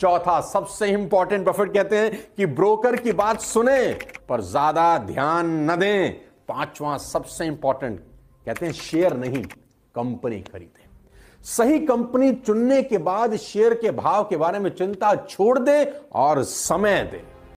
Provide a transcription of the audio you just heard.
चौथा सबसे important Buffett कहते हैं कि ब्रोकर की बात सुने पर ज्यादा ध्यान न दें पांचवा सबसे इंपॉर्टेंट कहते हैं शेयर नहीं कंपनी खरीदें सही कंपनी चुनने के बाद शेयर के भाव के बारे में चिंता छोड़ दें और समय दें